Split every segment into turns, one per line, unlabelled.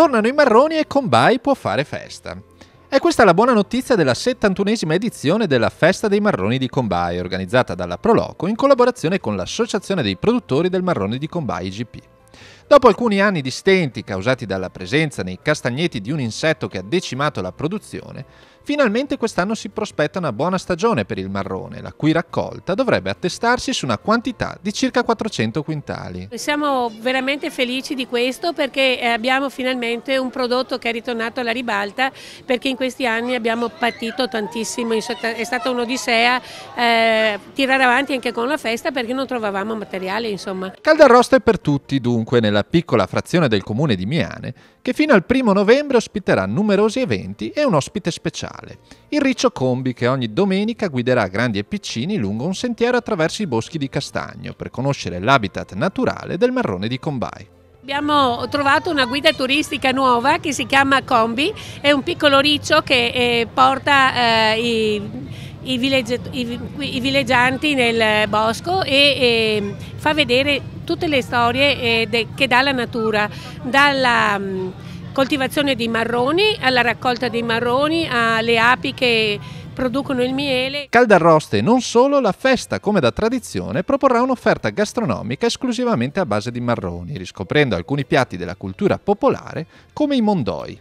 Tornano i marroni e Combai può fare festa. E questa è la buona notizia della 71esima edizione della Festa dei Marroni di Combai, organizzata dalla Proloco in collaborazione con l'Associazione dei Produttori del Marrone di Combai IGP. Dopo alcuni anni di stenti causati dalla presenza nei castagneti di un insetto che ha decimato la produzione, finalmente quest'anno si prospetta una buona stagione per il marrone, la cui raccolta dovrebbe attestarsi su una quantità di circa 400 quintali.
Siamo veramente felici di questo perché eh, abbiamo finalmente un prodotto che è ritornato alla ribalta perché in questi anni abbiamo patito tantissimo, è stata un'odissea eh, tirare avanti anche con la festa perché non trovavamo materiale. Insomma.
Caldarrosta è per tutti dunque nella quella piccola frazione del comune di Miane, che fino al primo novembre ospiterà numerosi eventi e un ospite speciale, il Riccio Combi che ogni domenica guiderà grandi e piccini lungo un sentiero attraverso i boschi di castagno per conoscere l'habitat naturale del marrone di Combai.
Abbiamo trovato una guida turistica nuova che si chiama Combi, è un piccolo riccio che eh, porta eh, i i, villeggianti nel bosco e, e ehm, fa vedere tutte le storie eh, che dà la natura, dalla mh, mm, coltivazione dei marroni alla raccolta dei marroni, alle api che producono il miele.
Caldarroste e non solo, la festa, come da tradizione, proporrà un'offerta gastronomica esclusivamente a base di marroni, riscoprendo alcuni piatti della cultura popolare
come i mondoi.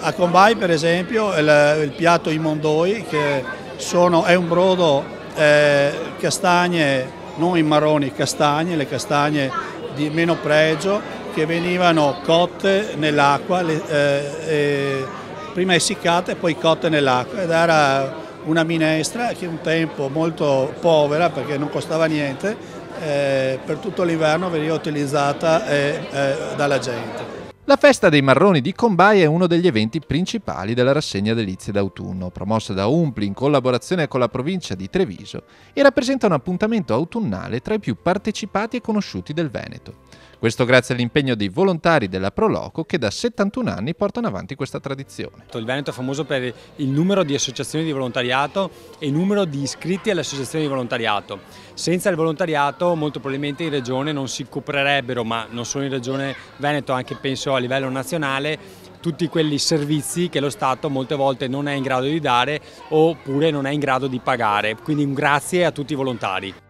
A Combai, per esempio, il, il piatto i mondoi, che sono, è un brodo eh, castagne non i marroni castagne, le castagne di meno pregio che venivano cotte nell'acqua, eh, prima essiccate e poi cotte nell'acqua ed era una minestra che un tempo molto povera perché non costava niente, eh, per tutto l'inverno veniva utilizzata eh, eh dalla gente.
La festa dei marroni di Combai è uno degli eventi principali della rassegna delizie d'autunno, promossa da Umpli in collaborazione con la provincia di Treviso e rappresenta un appuntamento autunnale tra i più partecipati e conosciuti del Veneto. Questo grazie all'impegno dei volontari della
Proloco che da 71 anni portano avanti questa tradizione. Il Veneto è famoso per il numero di associazioni di volontariato e il numero di iscritti alle associazioni di volontariato. Senza il volontariato molto probabilmente in Regione non si coprirebbero, ma non solo in Regione Veneto, anche penso a livello nazionale, tutti quegli servizi che lo Stato molte volte non è in grado di dare oppure non è in grado di pagare. Quindi un grazie a tutti i volontari.